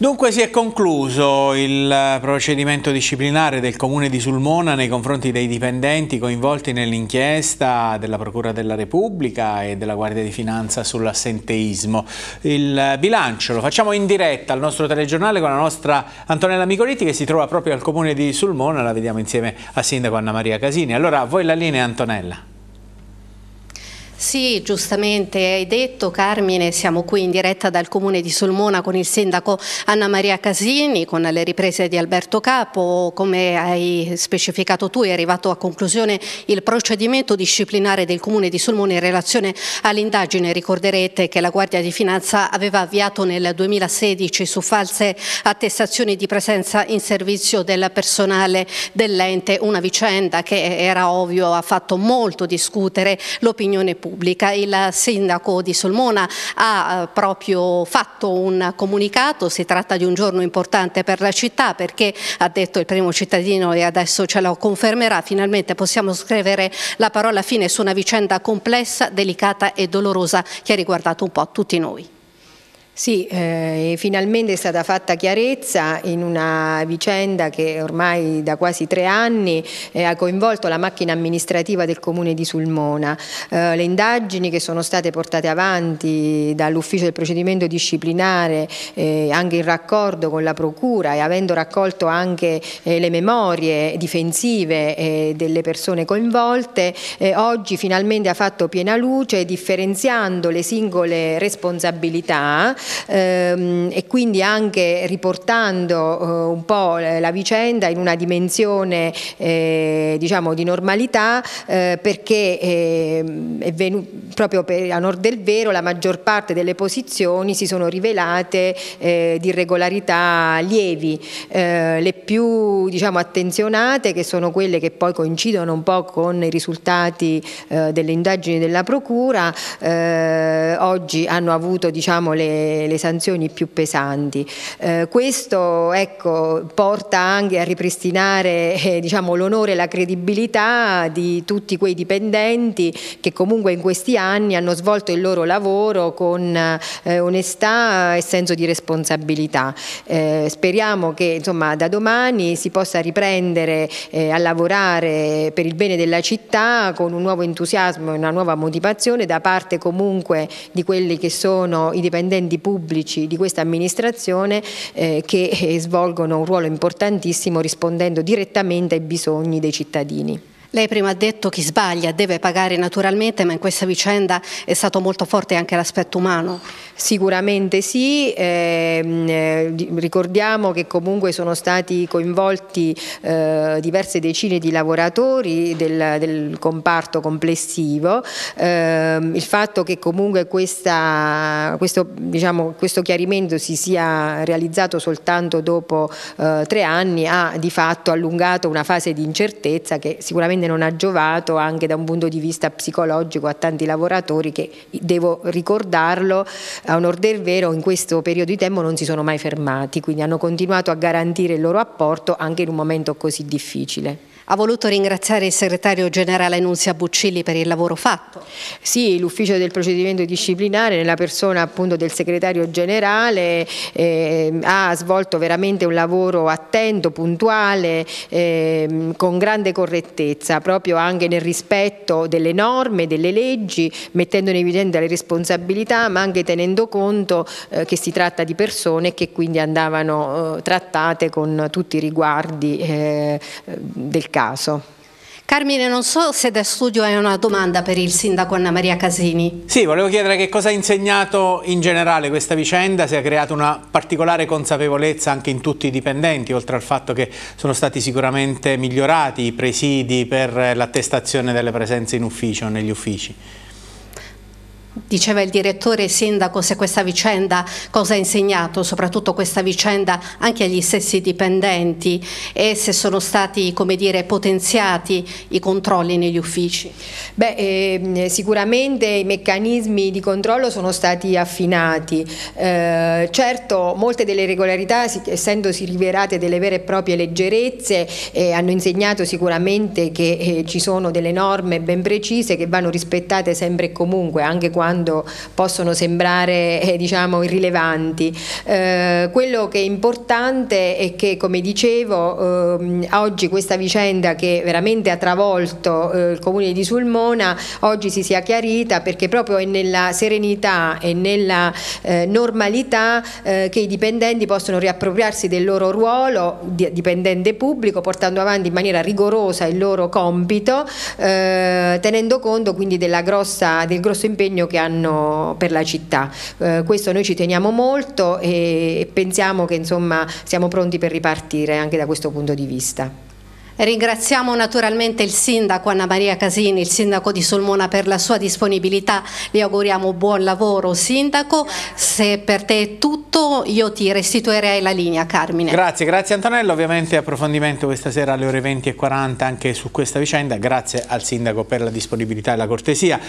Dunque si è concluso il procedimento disciplinare del Comune di Sulmona nei confronti dei dipendenti coinvolti nell'inchiesta della Procura della Repubblica e della Guardia di Finanza sull'assenteismo. Il bilancio lo facciamo in diretta al nostro telegiornale con la nostra Antonella Micolitti che si trova proprio al Comune di Sulmona, la vediamo insieme a Sindaco Anna Maria Casini. Allora a voi la linea Antonella. Sì, giustamente hai detto Carmine, siamo qui in diretta dal comune di Solmona con il sindaco Anna Maria Casini, con le riprese di Alberto Capo, come hai specificato tu è arrivato a conclusione il procedimento disciplinare del comune di Solmona in relazione all'indagine, ricorderete che la Guardia di Finanza aveva avviato nel 2016 su false attestazioni di presenza in servizio del personale dell'ente, una vicenda che era ovvio ha fatto molto discutere l'opinione pubblica Pubblica. Il sindaco di Solmona ha eh, proprio fatto un comunicato, si tratta di un giorno importante per la città perché ha detto il primo cittadino e adesso ce lo confermerà, finalmente possiamo scrivere la parola fine su una vicenda complessa, delicata e dolorosa che ha riguardato un po' tutti noi. Sì, eh, finalmente è stata fatta chiarezza in una vicenda che ormai da quasi tre anni eh, ha coinvolto la macchina amministrativa del comune di Sulmona. Eh, le indagini che sono state portate avanti dall'ufficio del procedimento disciplinare eh, anche in raccordo con la procura e avendo raccolto anche eh, le memorie difensive eh, delle persone coinvolte, oggi finalmente ha fatto piena luce differenziando le singole responsabilità Ehm, e quindi anche riportando eh, un po' la vicenda in una dimensione eh, diciamo di normalità eh, perché ehm, è venuto, proprio per, a nord del vero la maggior parte delle posizioni si sono rivelate di irregolarità lievi, le più diciamo, attenzionate che sono quelle che poi coincidono un po' con i risultati delle indagini della Procura, oggi hanno avuto diciamo, le le, sanzioni più pesanti. Eh, questo ecco, porta anche a ripristinare eh, diciamo, l'onore e la credibilità di tutti quei dipendenti che comunque in questi anni hanno svolto il loro lavoro con eh, onestà e senso di responsabilità. Eh, speriamo che insomma, da domani si possa riprendere eh, a lavorare per il bene della città con un nuovo entusiasmo e una nuova motivazione da parte comunque di quelli che sono i dipendenti pubblici di questa amministrazione eh, che eh, svolgono un ruolo importantissimo rispondendo direttamente ai bisogni dei cittadini. Lei prima ha detto che chi sbaglia deve pagare naturalmente, ma in questa vicenda è stato molto forte anche l'aspetto umano. Sicuramente sì, ehm, eh, ricordiamo che comunque sono stati coinvolti eh, diverse decine di lavoratori del, del comparto complessivo, eh, il fatto che comunque questa, questo, diciamo, questo, chiarimento si sia realizzato soltanto dopo eh, tre anni ha di fatto allungato una fase di incertezza che sicuramente certamente non ha giovato anche da un punto di vista psicologico a tanti lavoratori che, devo ricordarlo, a onor del vero in questo periodo di tempo non si sono mai fermati, quindi hanno continuato a garantire il loro apporto anche in un momento così difficile ha voluto ringraziare il segretario generale Nunzia Buccilli per il lavoro fatto. Sì, l'ufficio del procedimento disciplinare nella persona appunto del segretario generale eh, ha svolto veramente un lavoro attento, puntuale, eh, con grande correttezza, proprio anche nel rispetto delle norme, delle leggi, mettendo in evidenza le responsabilità ma anche tenendo conto eh, che si tratta di persone che quindi andavano eh, trattate con tutti i riguardi eh, del caso caso. Carmine, non so se da studio hai una domanda per il sindaco Anna Maria Casini. Sì, volevo chiedere che cosa ha insegnato in generale questa vicenda, se ha creato una particolare consapevolezza anche in tutti i dipendenti, oltre al fatto che sono stati sicuramente migliorati i presidi per l'attestazione delle presenze in ufficio, negli uffici diceva il direttore sindaco se questa vicenda cosa ha insegnato, soprattutto questa vicenda anche agli stessi dipendenti e se sono stati come dire, potenziati i controlli negli uffici? Beh, eh, sicuramente i meccanismi di controllo sono stati affinati, eh, certo molte delle regolarità essendosi rivelate delle vere e proprie leggerezze eh, hanno insegnato sicuramente che eh, ci sono delle norme ben precise che vanno rispettate sempre e comunque anche quando quando possono sembrare eh, diciamo, irrilevanti. Eh, quello che è importante è che, come dicevo, eh, oggi questa vicenda che veramente ha travolto eh, il comune di Sulmona oggi si sia chiarita perché proprio è nella serenità e nella eh, normalità eh, che i dipendenti possono riappropriarsi del loro ruolo di dipendente pubblico portando avanti in maniera rigorosa il loro compito tenendo conto quindi grossa, del grosso impegno che hanno per la città. Eh, questo noi ci teniamo molto e, pensiamo che insomma, siamo pronti per ripartire anche da questo punto di vista. Ringraziamo naturalmente il sindaco Anna Maria Casini, il sindaco di Solmona per la sua disponibilità, le auguriamo buon lavoro sindaco, se per te è tutto io ti restituirei la linea Carmine. Grazie, grazie Antonello, ovviamente approfondimento questa sera alle ore 20.40 anche su questa vicenda, grazie al sindaco per la disponibilità e la cortesia.